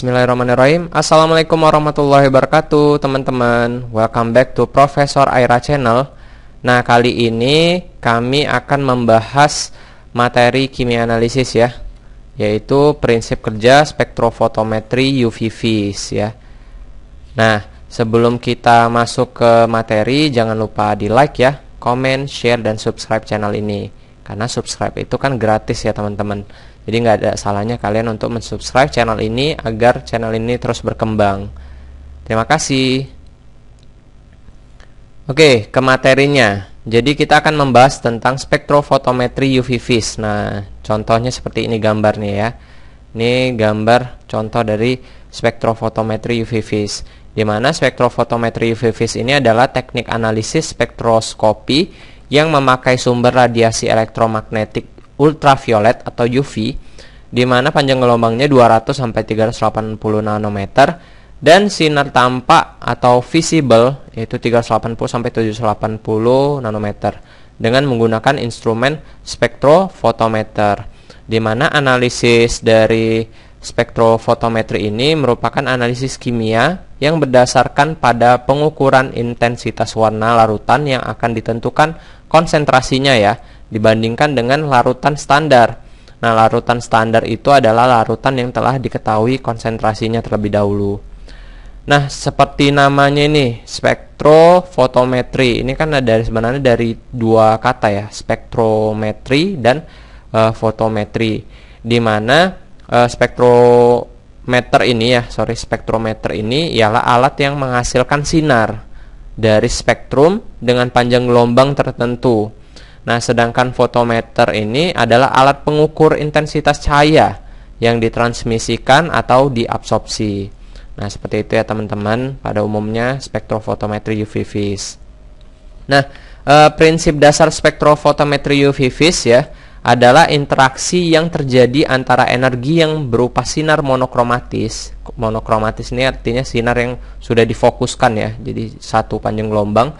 Bismillahirrahmanirrahim Assalamualaikum warahmatullahi wabarakatuh teman-teman Welcome back to Profesor Aira Channel Nah kali ini kami akan membahas materi kimia analisis ya Yaitu prinsip kerja spektrofotometri UV-Vis ya Nah sebelum kita masuk ke materi jangan lupa di like ya Comment, share, dan subscribe channel ini Karena subscribe itu kan gratis ya teman-teman jadi nggak ada salahnya kalian untuk mensubscribe channel ini agar channel ini terus berkembang. Terima kasih. Oke, ke materinya. Jadi kita akan membahas tentang spektrofotometri UV-Vis. Nah, contohnya seperti ini gambarnya ya. Ini gambar contoh dari spektrofotometri UV-Vis. Di mana spektrofotometri UV-Vis ini adalah teknik analisis spektroskopi yang memakai sumber radiasi elektromagnetik ultraviolet atau UV di mana panjang gelombangnya 200 sampai 380 nanometer dan sinar tampak atau visible yaitu 380 sampai 780 nanometer dengan menggunakan instrumen spektrofotometer di mana analisis dari spektrofotometri ini merupakan analisis kimia yang berdasarkan pada pengukuran intensitas warna larutan yang akan ditentukan konsentrasinya ya dibandingkan dengan larutan standar. Nah, larutan standar itu adalah larutan yang telah diketahui konsentrasinya terlebih dahulu. Nah, seperti namanya ini, spektrofotometri. Ini kan ada sebenarnya dari dua kata ya, spektrometri dan uh, fotometri. Di mana uh, spektrometer ini ya, sorry, spektrometer ini ialah alat yang menghasilkan sinar dari spektrum dengan panjang gelombang tertentu. Nah, sedangkan fotometer ini adalah alat pengukur intensitas cahaya yang ditransmisikan atau diabsorpsi. Nah, seperti itu ya teman-teman, pada umumnya spektrofotometri UV vis. Nah, e, prinsip dasar spektrofotometri UV vis ya adalah interaksi yang terjadi antara energi yang berupa sinar monokromatis. Monokromatis ini artinya sinar yang sudah difokuskan ya, jadi satu panjang gelombang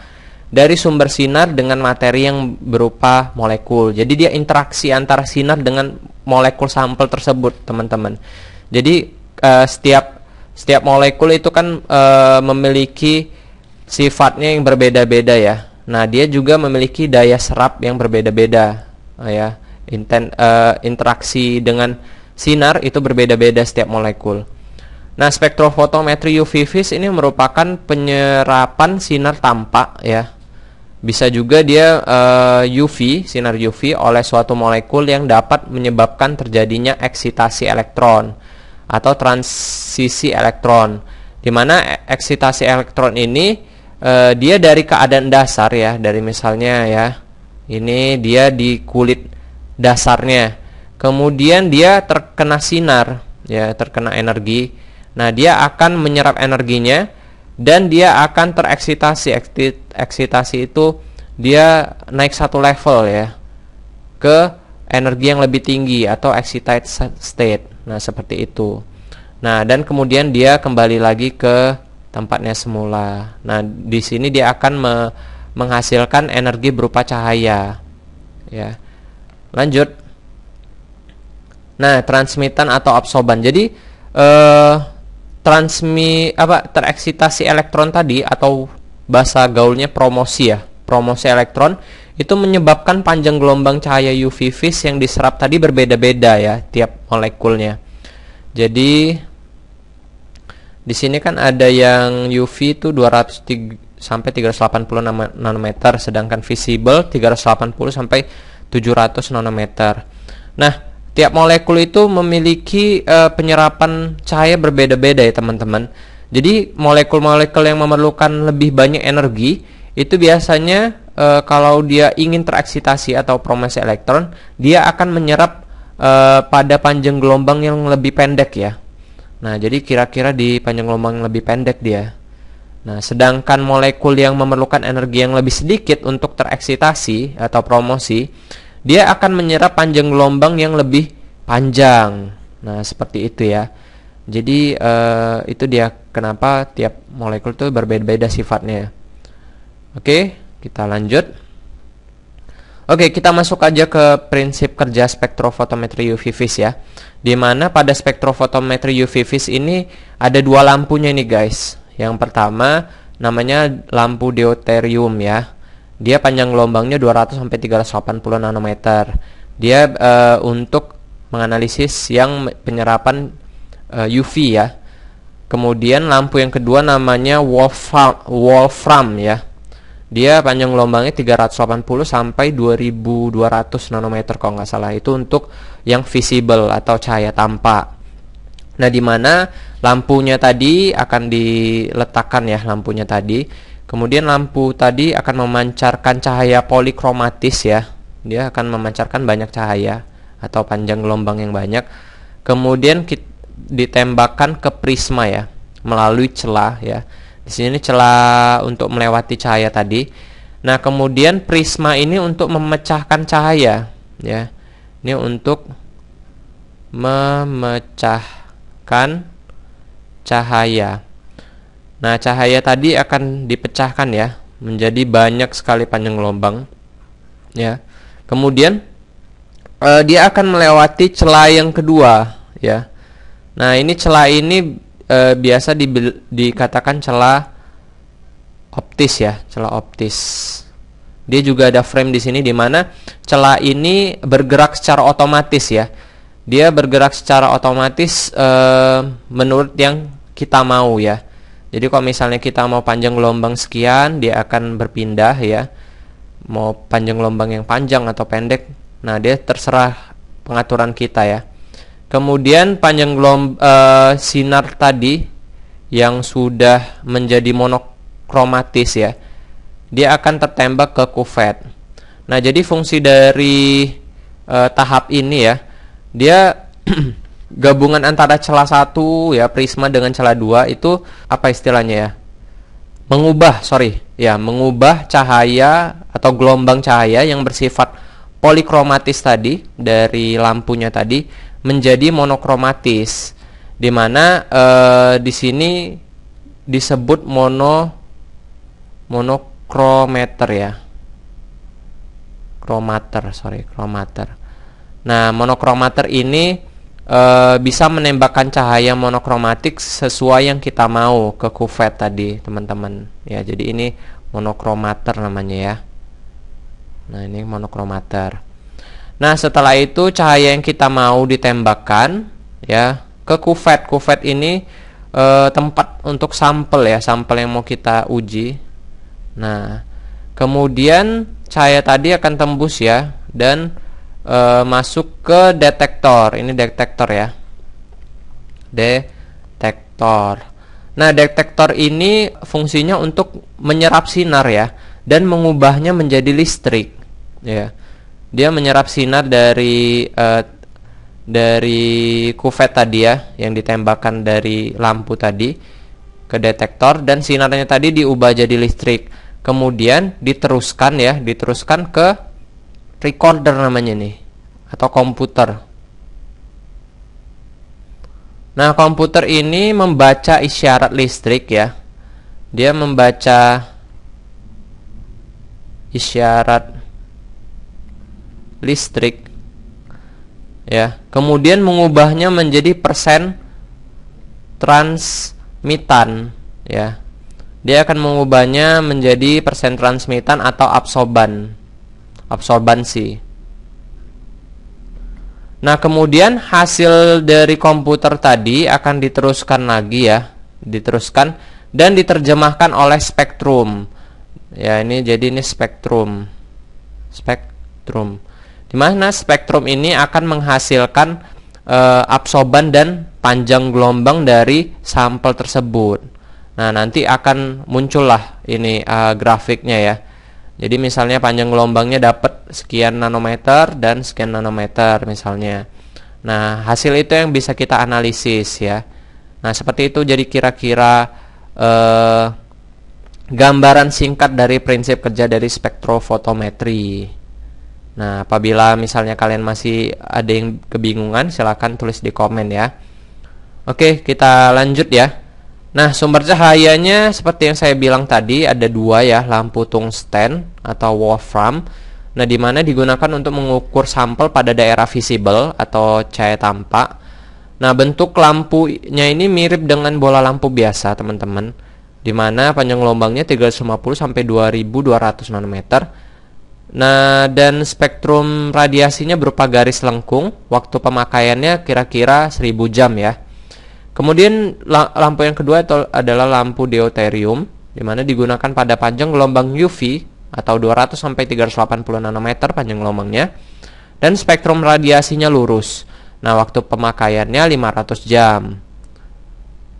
dari sumber sinar dengan materi yang berupa molekul. Jadi dia interaksi antara sinar dengan molekul sampel tersebut, teman-teman. Jadi uh, setiap setiap molekul itu kan uh, memiliki sifatnya yang berbeda-beda ya. Nah, dia juga memiliki daya serap yang berbeda-beda uh, ya. Inten, uh, interaksi dengan sinar itu berbeda-beda setiap molekul. Nah, spektrofotometri UV-Vis ini merupakan penyerapan sinar tampak ya bisa juga dia uh, eh, UV, sinar UV oleh suatu molekul yang dapat menyebabkan terjadinya eksitasi elektron atau transisi elektron. Di mana eksitasi elektron ini uh, dia dari keadaan dasar ya, dari misalnya ya. Ini dia di kulit dasarnya. Kemudian dia terkena sinar, ya, terkena energi. Nah, dia akan menyerap energinya dan dia akan tereksitasi eksitasi itu dia naik satu level ya ke energi yang lebih tinggi atau excited state nah seperti itu nah dan kemudian dia kembali lagi ke tempatnya semula nah di sini dia akan me menghasilkan energi berupa cahaya ya lanjut nah transmitan atau absorban jadi eh, transmi apa tereksitasi elektron tadi atau bahasa gaulnya promosi ya promosi elektron itu menyebabkan panjang gelombang cahaya UV vis yang diserap tadi berbeda-beda ya tiap molekulnya. Jadi di sini kan ada yang UV itu 200 sampai 380 nanometer sedangkan visible 380 sampai 700 nanometer. Nah, Tiap molekul itu memiliki uh, penyerapan cahaya berbeda-beda ya teman-teman. Jadi molekul-molekul yang memerlukan lebih banyak energi itu biasanya e, kalau dia ingin tereksitasi atau promosi elektron, dia akan menyerap e, pada panjang gelombang yang lebih pendek ya. Nah, jadi kira-kira di panjang gelombang yang lebih pendek dia. Nah, sedangkan molekul yang memerlukan energi yang lebih sedikit untuk tereksitasi atau promosi dia akan menyerap panjang gelombang yang lebih panjang. Nah, seperti itu ya. Jadi uh, itu dia kenapa tiap molekul itu berbeda-beda sifatnya. Oke, kita lanjut. Oke, kita masuk aja ke prinsip kerja spektrofotometri UV vis ya. Di mana pada spektrofotometri UV vis ini ada dua lampunya nih guys. Yang pertama namanya lampu deuterium ya. Dia panjang gelombangnya 200 sampai 380 nanometer. Dia uh, untuk menganalisis yang penyerapan uh, eh, UV ya. Kemudian lampu yang kedua namanya Wolfram, Wolfram ya. Dia panjang gelombangnya 380 sampai 2200 nanometer kalau nggak salah. Itu untuk yang visible atau cahaya tampak. Nah, di mana lampunya tadi akan diletakkan ya lampunya tadi Kemudian lampu tadi akan memancarkan cahaya polikromatis ya. Dia akan memancarkan banyak cahaya atau panjang gelombang yang banyak. Kemudian ditembakkan ke prisma ya, melalui celah ya. Di sini celah untuk melewati cahaya tadi. Nah, kemudian prisma ini untuk memecahkan cahaya ya. Ini untuk memecahkan cahaya. Nah, cahaya tadi akan dipecahkan ya menjadi banyak sekali panjang gelombang. Ya. Kemudian uh, dia akan melewati celah yang kedua, ya. Nah, ini celah ini uh, biasa di, dikatakan celah optis ya, celah optis. Dia juga ada frame di sini di mana celah ini bergerak secara otomatis ya. Dia bergerak secara otomatis uh, menurut yang kita mau ya jadi kalau misalnya kita mau panjang gelombang sekian, dia akan berpindah ya. Mau panjang gelombang yang panjang atau pendek, nah dia terserah pengaturan kita ya. Kemudian panjang gelombang uh, eh, sinar tadi yang sudah menjadi monokromatis ya, dia akan tertembak ke kuvet. Nah jadi fungsi dari uh, tahap ini ya, dia gabungan antara celah satu ya prisma dengan celah dua itu apa istilahnya ya mengubah sorry ya mengubah cahaya atau gelombang cahaya yang bersifat polikromatis tadi dari lampunya tadi menjadi monokromatis dimana eh, di sini disebut mono monokrometer ya kromater sorry kromater nah monokromater ini e, bisa menembakkan cahaya monokromatik sesuai yang kita mau ke kuvet tadi teman-teman ya jadi ini monokromater namanya ya nah ini monokromater nah setelah itu cahaya yang kita mau ditembakkan ya ke kuvet kuvet ini e, tempat untuk sampel ya sampel yang mau kita uji nah kemudian cahaya tadi akan tembus ya dan e, masuk ke detektor. Ini detektor ya. Detektor. Nah, detektor ini fungsinya untuk menyerap sinar ya dan mengubahnya menjadi listrik ya. Dia menyerap sinar dari e, dari kuvet tadi ya yang ditembakkan dari lampu tadi ke detektor dan sinarnya tadi diubah jadi listrik kemudian diteruskan ya diteruskan ke recorder namanya nih atau komputer nah komputer ini membaca isyarat listrik ya dia membaca isyarat listrik ya kemudian mengubahnya menjadi persen transmitan ya dia akan mengubahnya menjadi persen transmitan atau absorban absorbansi. Nah, kemudian hasil dari komputer tadi akan diteruskan lagi ya, diteruskan dan diterjemahkan oleh spektrum. Ya, ini jadi ini spektrum. Spektrum. Di mana spektrum ini akan menghasilkan e, absorban dan panjang gelombang dari sampel tersebut. Nah, nanti akan muncullah ini e, grafiknya ya. Jadi misalnya panjang gelombangnya dapat sekian nanometer dan sekian nanometer misalnya. Nah, hasil itu yang bisa kita analisis ya. Nah, seperti itu jadi kira-kira eh, gambaran singkat dari prinsip kerja dari spektrofotometri. Nah, apabila misalnya kalian masih ada yang kebingungan, silahkan tulis di komen ya. Oke, kita lanjut ya. Nah, sumber cahayanya seperti yang saya bilang tadi ada dua ya, lampu tungsten atau wolfram. Nah, di mana digunakan untuk mengukur sampel pada daerah visible atau cahaya tampak. Nah, bentuk lampunya ini mirip dengan bola lampu biasa, teman-teman. Di mana panjang gelombangnya 350 sampai 2200 nanometer. Nah, dan spektrum radiasinya berupa garis lengkung, waktu pemakaiannya kira-kira 1000 jam ya. Kemudian lampu yang kedua itu adalah lampu deuterium di mana digunakan pada panjang gelombang UV atau 200 sampai 380 nanometer panjang gelombangnya dan spektrum radiasinya lurus. Nah, waktu pemakaiannya 500 jam.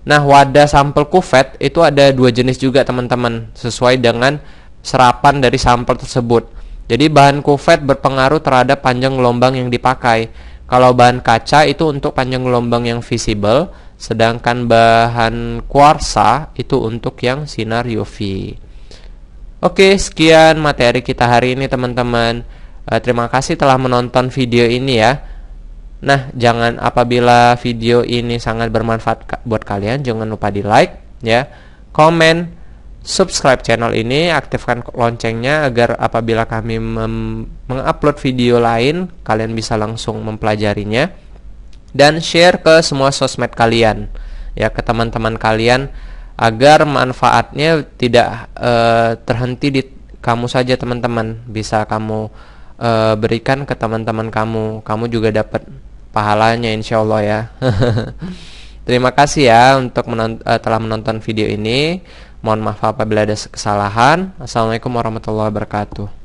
Nah, wadah sampel kuvet itu ada dua jenis juga, teman-teman, sesuai dengan serapan dari sampel tersebut. Jadi, bahan kuvet berpengaruh terhadap panjang gelombang yang dipakai. Kalau bahan kaca itu untuk panjang gelombang yang visible, sedangkan bahan kuarsa itu untuk yang sinar UV. Oke, sekian materi kita hari ini teman-teman. E, terima kasih telah menonton video ini ya. Nah, jangan apabila video ini sangat bermanfaat buat kalian, jangan lupa di like ya, komen, subscribe channel ini, aktifkan loncengnya agar apabila kami mengupload video lain, kalian bisa langsung mempelajarinya dan share ke semua sosmed kalian ya ke teman-teman kalian agar manfaatnya tidak e, terhenti di kamu saja teman-teman bisa kamu e, berikan ke teman-teman kamu kamu juga dapat pahalanya insya Allah ya terima kasih ya untuk menont eh, telah menonton video ini mohon maaf apabila ada kesalahan assalamualaikum warahmatullahi wabarakatuh